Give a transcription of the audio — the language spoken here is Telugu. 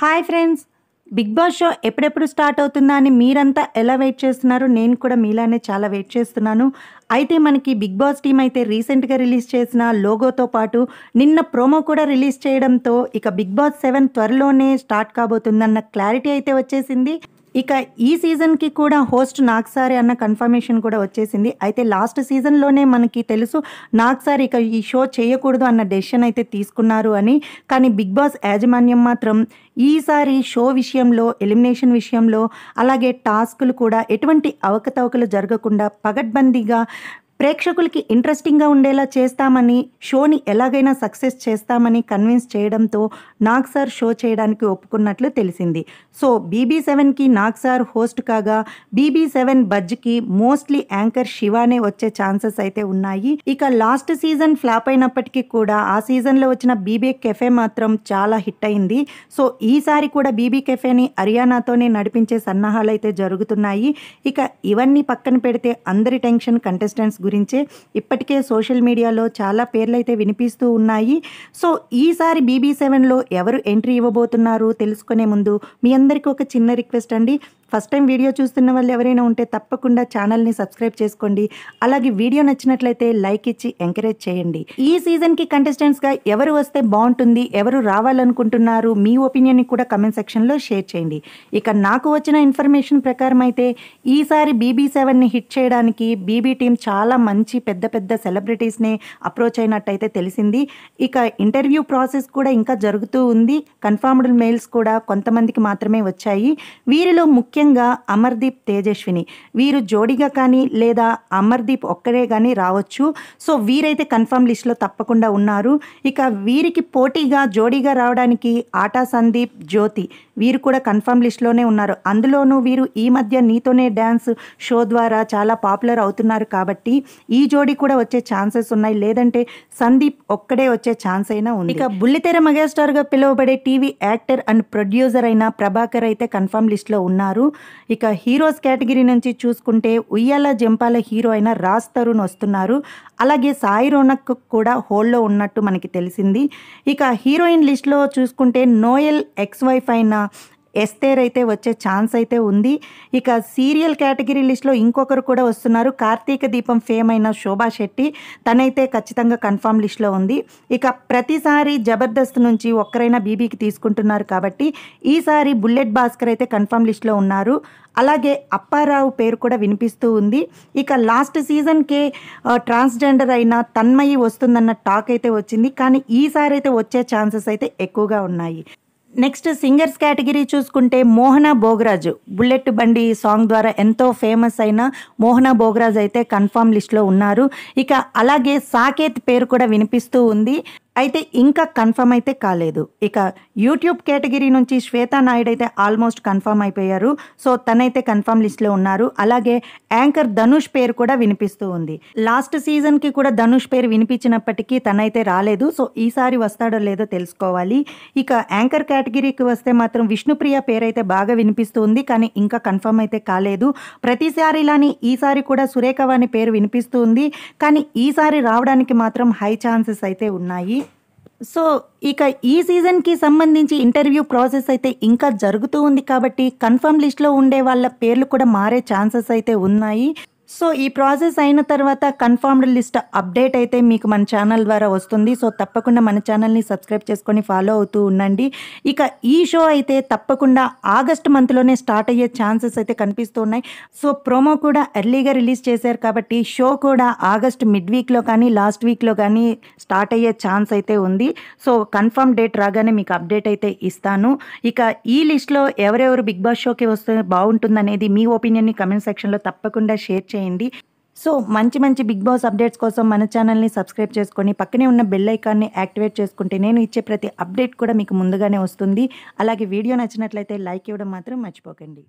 hi friends Bigg Boss show ఎప్పుడెప్పుడు స్టార్ట్ అవుతుందా అని మీరంతా ఎలా వెయిట్ చేస్తున్నారు నేను కూడా మీలానే చాలా వెయిట్ చేస్తున్నాను అయితే మనకి బిగ్ బాస్ టీం అయితే రీసెంట్గా రిలీజ్ చేసిన లోగోతో పాటు నిన్న ప్రోమో కూడా రిలీజ్ చేయడంతో ఇక బిగ్ బాస్ సెవెన్ త్వరలోనే స్టార్ట్ కాబోతుందన్న క్లారిటీ అయితే వచ్చేసింది ఇక ఈ సీజన్కి కూడా హోస్ట్ నాగ్సారి అన్న కన్ఫర్మేషన్ కూడా వచ్చేసింది అయితే లాస్ట్ సీజన్లోనే మనకి తెలుసు నాగ్సారి ఇక ఈ షో చేయకూడదు అన్న డెసిషన్ అయితే తీసుకున్నారు అని కానీ బిగ్ బాస్ యాజమాన్యం మాత్రం ఈసారి షో విషయంలో ఎలిమినేషన్ విషయంలో అలాగే టాస్కులు కూడా ఎటువంటి అవకతవకలు జరగకుండా పగడ్బందీగా ప్రేక్షకులకి ఇంట్రెస్టింగ్గా ఉండేలా చేస్తామని షోని ఎలాగైనా సక్సెస్ చేస్తామని కన్విన్స్ చేయడంతో నాగ్ సార్ షో చేయడానికి ఒప్పుకున్నట్లు తెలిసింది సో బీబీ సెవెన్కి నాగ్ సార్ హోస్ట్ కాగా బీబీ సెవెన్ బజ్కి మోస్ట్లీ యాంకర్ శివానే వచ్చే ఛాన్సెస్ అయితే ఉన్నాయి ఇక లాస్ట్ సీజన్ ఫ్లాప్ అయినప్పటికీ కూడా ఆ సీజన్లో వచ్చిన బీబీ కెఫే మాత్రం చాలా హిట్ అయింది సో ఈసారి కూడా బీబీ కెఫేని హర్యానాతోనే నడిపించే సన్నాహాలు అయితే జరుగుతున్నాయి ఇక ఇవన్నీ పక్కన పెడితే అందరి టెన్షన్ కంటెస్టెంట్స్ గురించి గురించే ఇప్పటికే సోషల్ మీడియాలో చాలా పేర్లైతే వినిపిస్తూ ఉన్నాయి సో ఈసారి బీబీ సెవెన్లో ఎవరు ఎంట్రీ ఇవ్వబోతున్నారు తెలుసుకునే ముందు మీ అందరికీ ఒక చిన్న రిక్వెస్ట్ అండి ఫస్ట్ టైం వీడియో చూస్తున్న వాళ్ళు ఎవరైనా ఉంటే తప్పకుండా ఛానల్ని సబ్స్క్రైబ్ చేసుకోండి అలాగే వీడియో నచ్చినట్లయితే లైక్ ఇచ్చి ఎంకరేజ్ చేయండి ఈ సీజన్కి కంటెస్టెంట్స్గా ఎవరు వస్తే బాగుంటుంది ఎవరు రావాలనుకుంటున్నారు మీ ఒపీనియన్ని కూడా కమెంట్ సెక్షన్లో షేర్ చేయండి ఇక నాకు వచ్చిన ఇన్ఫర్మేషన్ ప్రకారం అయితే ఈసారి బీబీ సెవెన్ని హిట్ చేయడానికి బీబీ టీం చాలా మంచి పెద్ద పెద్ద సెలబ్రిటీస్ని అప్రోచ్ అయినట్టయితే తెలిసింది ఇక ఇంటర్వ్యూ ప్రాసెస్ కూడా ఇంకా జరుగుతూ ఉంది కన్ఫర్మ్డ్ మెయిల్స్ కూడా కొంతమందికి మాత్రమే వచ్చాయి వీరిలో ముఖ్య ముఖ్యంగా అమర్దీప్ తేజస్విని వీరు జోడీగా కానీ లేదా అమర్దీప్ ఒక్కడే కానీ రావచ్చు సో వీరైతే కన్ఫర్మ్ లిస్ట్లో తప్పకుండా ఉన్నారు ఇక వీరికి పోటీగా జోడీగా రావడానికి ఆటా సందీప్ జ్యోతి వీరు కూడా కన్ఫర్మ్ లిస్ట్లోనే ఉన్నారు అందులోనూ వీరు ఈ మధ్య నీతోనే డ్యాన్స్ షో ద్వారా చాలా పాపులర్ అవుతున్నారు కాబట్టి ఈ జోడీ కూడా వచ్చే ఛాన్సెస్ ఉన్నాయి లేదంటే సందీప్ ఒక్కడే వచ్చే ఛాన్స్ అయినా ఉంది ఇక బుల్లితెర మెగాస్టార్గా పిలువబడే టీవీ యాక్టర్ అండ్ ప్రొడ్యూసర్ అయిన ప్రభాకర్ అయితే కన్ఫర్మ్ లిస్ట్లో ఉన్నారు ఇక హీరోస్ కేటగిరీ నుంచి చూసుకుంటే ఉయ్యాల జంపాల హీరో అయిన రాజ్ తరుణ్ వస్తున్నారు అలాగే సాయి రోనక్ కూడా హోల్లో ఉన్నట్టు మనకి తెలిసింది ఇక హీరోయిన్ లిస్ట్లో చూసుకుంటే నోయల్ ఎక్స్ వైఫ్ అయిన ఎస్తేర్ అయితే వచ్చే ఛాన్స్ అయితే ఉంది ఇక సీరియల్ కేటగిరీ లిస్ట్లో ఇంకొకరు కూడా వస్తున్నారు కార్తీక దీపం ఫేమ్ అయిన శోభా శెట్టి తనైతే ఖచ్చితంగా కన్ఫామ్ లిస్ట్లో ఉంది ఇక ప్రతిసారి జబర్దస్త్ నుంచి ఒక్కరైనా బీబీకి తీసుకుంటున్నారు కాబట్టి ఈసారి బుల్లెట్ భాస్కర్ అయితే కన్ఫామ్ లిస్ట్లో ఉన్నారు అలాగే అప్పారావు పేరు కూడా వినిపిస్తూ ఉంది ఇక లాస్ట్ సీజన్కే ట్రాన్స్జెండర్ అయిన తన్మయి వస్తుందన్న టాక్ అయితే వచ్చింది కానీ ఈసారి అయితే వచ్చే ఛాన్సెస్ అయితే ఎక్కువగా ఉన్నాయి నెక్స్ట్ సింగర్స్ కేటగిరీ చూసుకుంటే మోహన భోగరాజు బుల్లెట్ బండి సాంగ్ ద్వారా ఎంతో ఫేమస్ అయిన మోహన భోగరాజు అయితే కన్ఫామ్ లిస్ట్లో ఉన్నారు ఇక అలాగే సాకేత్ పేరు కూడా వినిపిస్తూ ఉంది అయితే ఇంకా కన్ఫర్మ్ అయితే కాలేదు ఇక యూట్యూబ్ కేటగిరీ నుంచి శ్వేతా నాయుడు అయితే ఆల్మోస్ట్ కన్ఫర్మ్ అయిపోయారు సో తనైతే కన్ఫర్మ్ లిస్ట్లో ఉన్నారు అలాగే యాంకర్ ధనుష్ పేరు కూడా వినిపిస్తూ ఉంది లాస్ట్ సీజన్కి కూడా ధనుష్ పేరు వినిపించినప్పటికీ తనైతే రాలేదు సో ఈసారి వస్తాడో లేదో తెలుసుకోవాలి ఇక యాంకర్ కేటగిరీకి వస్తే మాత్రం విష్ణుప్రియ పేరు అయితే బాగా వినిపిస్తూ ఉంది కానీ ఇంకా కన్ఫర్మ్ అయితే కాలేదు ప్రతిసారిలాని ఈసారి కూడా సురేఖ వాణి పేరు వినిపిస్తూ ఉంది కానీ ఈసారి రావడానికి మాత్రం హై ఛాన్సెస్ అయితే ఉన్నాయి సో ఇక ఈ సీజన్కి సంబంధించి ఇంటర్వ్యూ ప్రాసెస్ అయితే ఇంకా జరుగుతూ ఉంది కాబట్టి కన్ఫర్మ్ లిస్ట్లో ఉండే వాళ్ళ పేర్లు కూడా మారే ఛాన్సెస్ అయితే ఉన్నాయి సో ఈ ప్రాసెస్ అయిన తర్వాత కన్ఫర్మ్డ్ లిస్ట్ అప్డేట్ అయితే మీకు మన ఛానల్ ద్వారా వస్తుంది సో తప్పకుండా మన ఛానల్ని సబ్స్క్రైబ్ చేసుకొని ఫాలో అవుతూ ఉండండి ఇక ఈ షో అయితే తప్పకుండా ఆగస్ట్ మంత్లోనే స్టార్ట్ అయ్యే ఛాన్సెస్ అయితే కనిపిస్తున్నాయి సో ప్రోమో కూడా ఎర్లీగా రిలీజ్ చేశారు కాబట్టి షో కూడా ఆగస్ట్ మిడ్ వీక్లో కానీ లాస్ట్ వీక్లో కానీ స్టార్ట్ అయ్యే ఛాన్స్ అయితే ఉంది సో కన్ఫర్మ్ డేట్ రాగానే మీకు అప్డేట్ అయితే ఇస్తాను ఇక ఈ లిస్ట్లో ఎవరెవరు బిగ్ బాస్ షోకి వస్తే బాగుంటుందనేది మీ ఒపీనియన్ని కమెంట్ సెక్షన్లో తప్పకుండా షేర్ చేయండి చేయండి సో మంచి మంచి బిగ్ బాస్ అప్డేట్స్ కోసం మన ఛానల్ని సబ్స్క్రైబ్ చేసుకొని పక్కనే ఉన్న బెల్ ఐకాన్ని యాక్టివేట్ చేసుకుంటే నేను ఇచ్చే ప్రతి అప్డేట్ కూడా మీకు ముందుగానే వస్తుంది అలాగే వీడియో నచ్చినట్లయితే లైక్ ఇవ్వడం మాత్రం మర్చిపోకండి